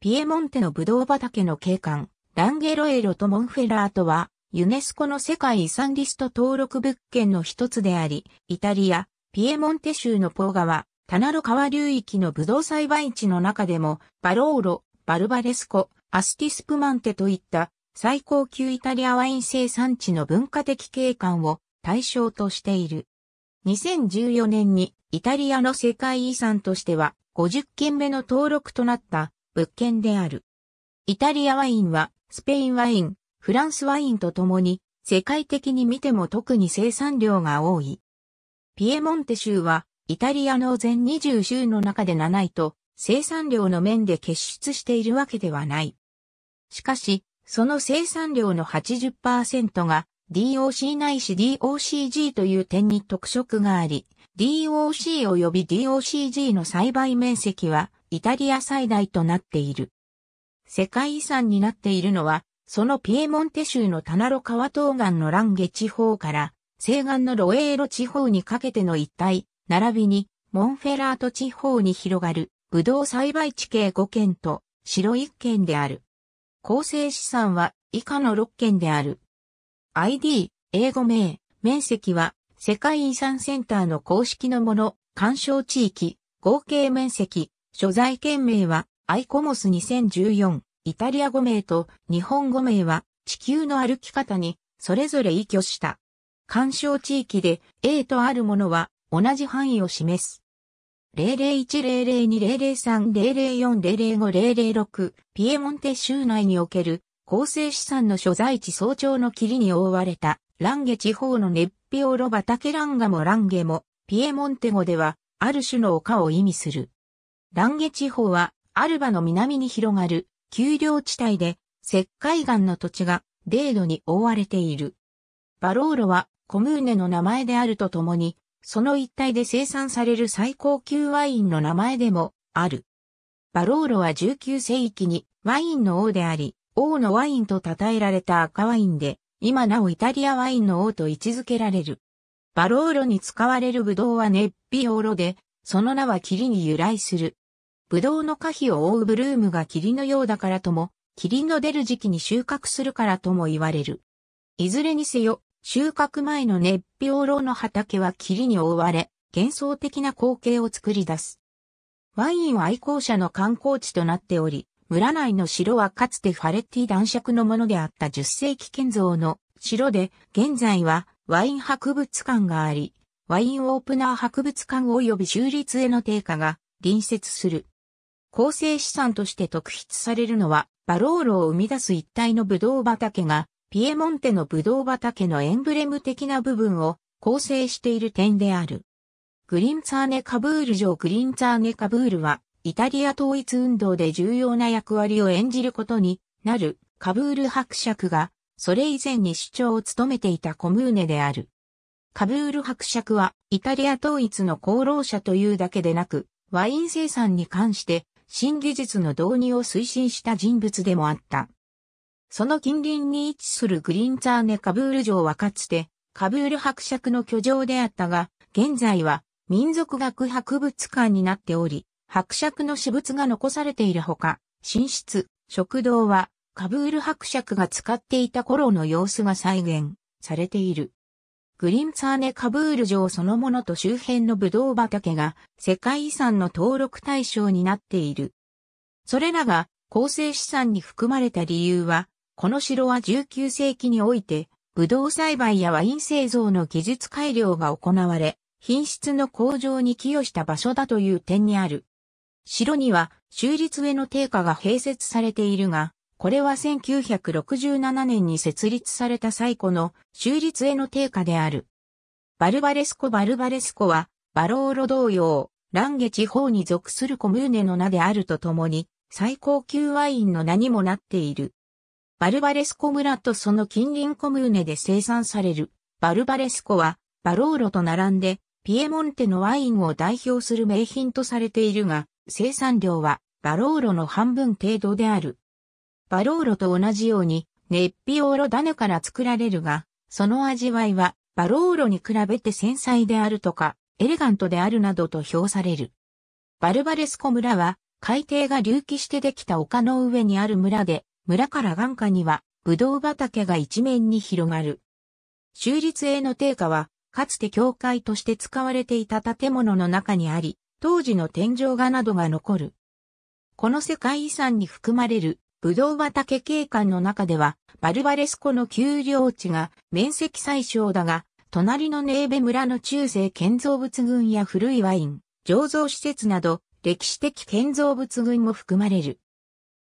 ピエモンテのブドウ畑の景観、ランゲロエロとモンフェラートは、ユネスコの世界遺産リスト登録物件の一つであり、イタリア、ピエモンテ州のポー川、タナロ川流域のブドウ栽培地の中でも、バローロ、バルバレスコ、アスティスプマンテといった最高級イタリアワイン生産地の文化的景観を対象としている。2014年にイタリアの世界遺産としては50件目の登録となった物件である。イタリアワインは、スペインワイン、フランスワインとともに、世界的に見ても特に生産量が多い。ピエモンテ州は、イタリアの全20州の中で7位と、生産量の面で結出しているわけではない。しかし、その生産量の80%が DOC ないし DOCG という点に特色があり、DOC 及び DOCG の栽培面積はイタリア最大となっている。世界遺産になっているのは、そのピエモンテ州のタナロ川東岸のランゲ地方から、西岸のロエーロ地方にかけての一帯、並びに、モンフェラート地方に広がる、ブドウ栽培地形5県と、白1県である。構成資産は、以下の6県である。ID、英語名、面積は、世界遺産センターの公式のもの、干渉地域、合計面積、所在県名は、アイコモス2014、イタリア語名と日本語名は、地球の歩き方に、それぞれ依拠した。干渉地域で A とあるものは同じ範囲を示す。00100200300400506ピエモンテ州内における構成資産の所在地早朝の霧に覆われたランゲ地方のネッピオロバタケランガもランゲもピエモンテ語ではある種の丘を意味する。ランゲ地方はアルバの南に広がる丘陵地帯で石灰岩の土地が泥土に覆われている。バローロはコムーネの名前であるとともに、その一帯で生産される最高級ワインの名前でもある。バローロは19世紀にワインの王であり、王のワインと称えられた赤ワインで、今なおイタリアワインの王と位置づけられる。バローロに使われるブドウはネッピオーロで、その名は霧に由来する。ブドウの花皮を覆うブルームが霧のようだからとも、霧の出る時期に収穫するからとも言われる。いずれにせよ、収穫前の熱氷炉の畑は霧に覆われ、幻想的な光景を作り出す。ワインは愛好者の観光地となっており、村内の城はかつてファレッティ男爵のものであった10世紀建造の城で、現在はワイン博物館があり、ワインオープナー博物館及び州立への定価が隣接する。構成資産として特筆されるのは、バローロを生み出す一体のブドウ畑が、ピエモンテのブドウ畑のエンブレム的な部分を構成している点である。グリンツァーネ・カブール城グリンツァーネ・カブールは、イタリア統一運動で重要な役割を演じることになるカブール伯爵が、それ以前に主張を務めていたコムーネである。カブール伯爵は、イタリア統一の功労者というだけでなく、ワイン生産に関して新技術の導入を推進した人物でもあった。その近隣に位置するグリンツァーネ・カブール城はかつて、カブール伯爵の居城であったが、現在は民族学博物館になっており、伯爵の私物が残されているほか、寝室、食堂は、カブール伯爵が使っていた頃の様子が再現されている。グリンツァーネカブール城そのものと周辺のブドウ畑が世界遺産の登録対象になっている。それらが構成資産に含まれた理由は、この城は19世紀において、ブドウ栽培やワイン製造の技術改良が行われ、品質の向上に寄与した場所だという点にある。城には、州立上の定価が併設されているが、これは1967年に設立された最古の州立への定価である。バルバレスコ・バルバレスコは、バローロ同様、ランゲ地方に属するコムーネの名であるとともに、最高級ワインの名にもなっている。バルバレスコ村とその近隣コムーネで生産される、バルバレスコは、バローロと並んで、ピエモンテのワインを代表する名品とされているが、生産量はバローロの半分程度である。バローロと同じように、ネッピオーロ種から作られるが、その味わいは、バローロに比べて繊細であるとか、エレガントであるなどと評される。バルバレスコ村は、海底が隆起してできた丘の上にある村で、村から眼下には、ブドウ畑が一面に広がる。州立への定価は、かつて教会として使われていた建物の中にあり、当時の天井画などが残る。この世界遺産に含まれるブドウ畑景観の中では、バルバレスコの丘陵地が面積最小だが、隣のネーベ村の中世建造物群や古いワイン、醸造施設など、歴史的建造物群も含まれる。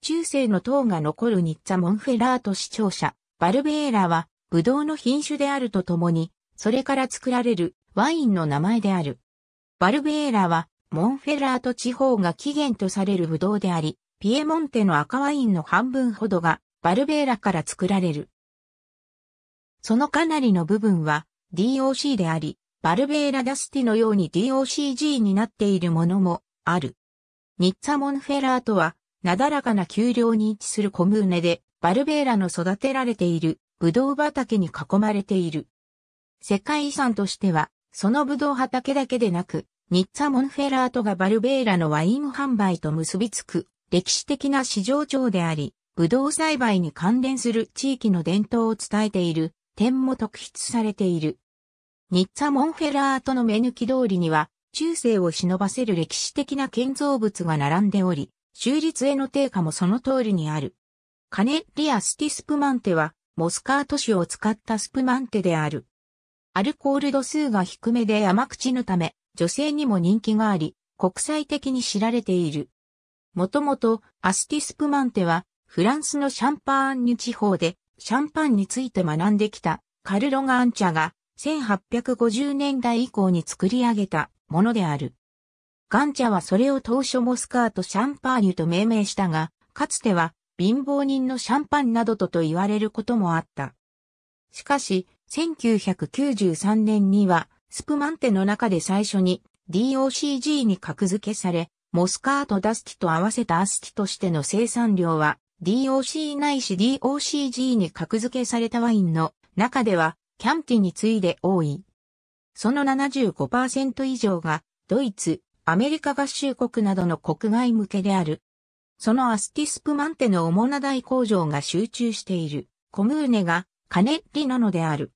中世の塔が残るニッツァ・モンフェラート市庁舎、バルベーラは、ブドウの品種であるとともに、それから作られるワインの名前である。バルベーラは、モンフェラート地方が起源とされるブドウであり、ピエモンテの赤ワインの半分ほどがバルベーラから作られる。そのかなりの部分は DOC であり、バルベーラダスティのように DOCG になっているものもある。ニッツァ・モンフェラートは、なだらかな丘陵に位置するコムーネで、バルベーラの育てられているブドウ畑に囲まれている。世界遺産としては、そのブドウ畑だけでなく、ニッツァ・モンフェラートがバルベーラのワイン販売と結びつく歴史的な市場長であり、ブドウ栽培に関連する地域の伝統を伝えている点も特筆されている。ニッツァ・モンフェラートの目抜き通りには、中世を忍ばせる歴史的な建造物が並んでおり、州立への定価もその通りにある。カネリア・スティスプマンテは、モスカート種を使ったスプマンテである。アルコール度数が低めで甘口のため、女性にも人気があり、国際的に知られている。もともとアスティスプマンテはフランスのシャンパーニュ地方でシャンパンについて学んできたカルロ・ガンチャが1850年代以降に作り上げたものである。ガンチャはそれを当初モスカート・シャンパーニュと命名したが、かつては貧乏人のシャンパンなどとと言われることもあった。しかし、1993年にはスプマンテの中で最初に DOCG に格付けされ、モスカートダスティと合わせたアスティとしての生産量は DOC ないし DOCG に格付けされたワインの中ではキャンティに次いで多い。その75%以上がドイツ、アメリカ合衆国などの国外向けである。そのアスティスプマンテの主な大工場が集中しているコムーネがカネッリなのである。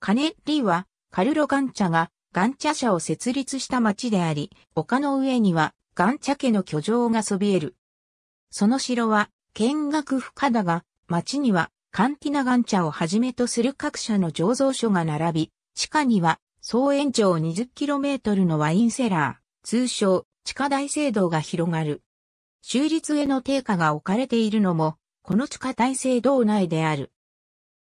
カネッリはカルロガンチャがガンチャ社を設立した町であり、丘の上にはガンチャ家の居城がそびえる。その城は見学不可だが、町にはカンティナガンチャをはじめとする各社の醸造所が並び、地下には総延長 20km のワインセラー、通称地下大聖堂が広がる。州立への定価が置かれているのも、この地下大聖堂内である。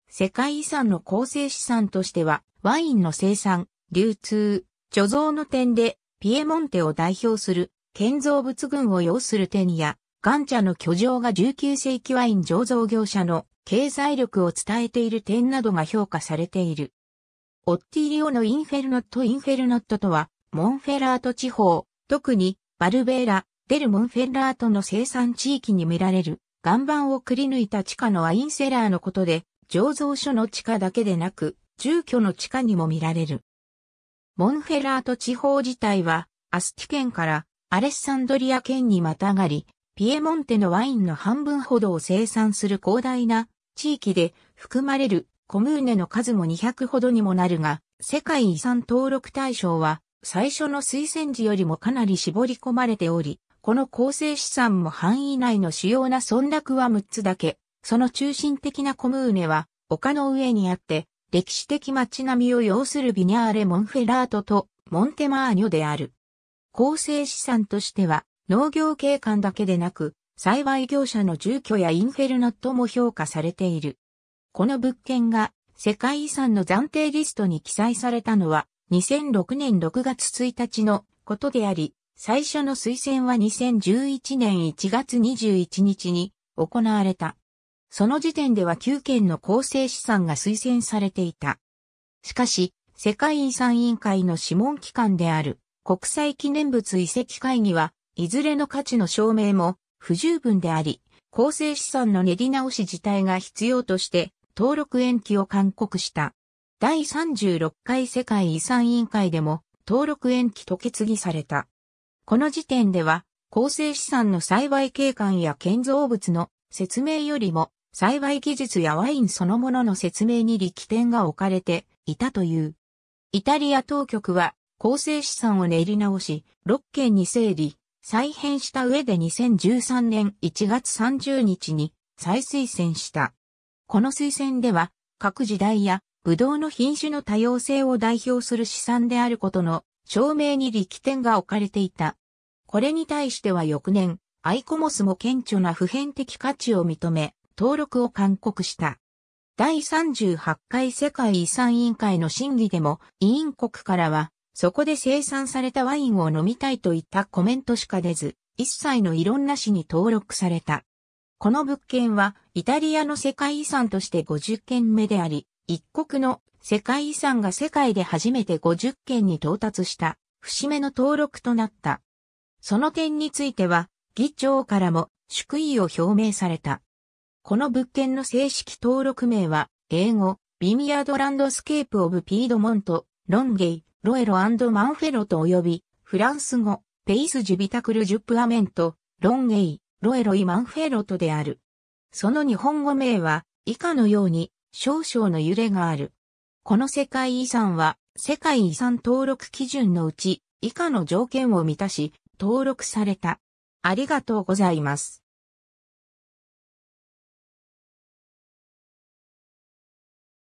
世界遺産の構成資産としては、ワインの生産、流通、貯蔵の点で、ピエモンテを代表する建造物群を要するテや、ガンチャの居城が19世紀ワイン醸造業者の経済力を伝えている点などが評価されている。オッティリオのインフェルノットインフェルノットとは、モンフェラート地方、特にバルベーラ、デルモンフェラートの生産地域に見られる、岩盤をくり抜いた地下のワインセラーのことで、醸造所の地下だけでなく、住居の地下にも見られる。モンフェラート地方自体は、アスティ県からアレッサンドリア県にまたがり、ピエモンテのワインの半分ほどを生産する広大な地域で含まれるコムーネの数も200ほどにもなるが、世界遺産登録対象は最初の推薦時よりもかなり絞り込まれており、この構成資産も範囲内の主要な村落は6つだけ、その中心的なコムーネは丘の上にあって、歴史的街並みを要するビニャーレ・モンフェラートとモンテマーニョである。構成資産としては、農業景観だけでなく、栽培業者の住居やインフェルノットも評価されている。この物件が世界遺産の暫定リストに記載されたのは2006年6月1日のことであり、最初の推薦は2011年1月21日に行われた。その時点では9件の構成資産が推薦されていた。しかし、世界遺産委員会の諮問機関である国際記念物遺跡会議は、いずれの価値の証明も不十分であり、構成資産の練り直し自体が必要として、登録延期を勧告した。第36回世界遺産委員会でも、登録延期と決議された。この時点では、構成資産の栽培景観や建造物の説明よりも、栽培技術やワインそのものの説明に力点が置かれていたという。イタリア当局は構成資産を練り直し、6件に整理、再編した上で2013年1月30日に再推薦した。この推薦では、各時代や、ブドウの品種の多様性を代表する資産であることの証明に力点が置かれていた。これに対しては翌年、アイコモスも顕著な普遍的価値を認め、登録を勧告した。第38回世界遺産委員会の審議でも委員国からはそこで生産されたワインを飲みたいといったコメントしか出ず、一切の異論なしに登録された。この物件は、イタリアの世界遺産として50件目であり、一国の世界遺産が世界で初めて50件に到達した、節目の登録となった。その点については、議長からも祝意を表明された。この物件の正式登録名は、英語、ビミアドランドスケープオブピードモント、ロンゲイ、ロエロマンフェロと及び、フランス語、ペイス・ジュビタクル・ジュプアメント、ロンエイ、ロエロイ・マンフェロトである。その日本語名は、以下のように、少々の揺れがある。この世界遺産は、世界遺産登録基準のうち、以下の条件を満たし、登録された。ありがとうございます。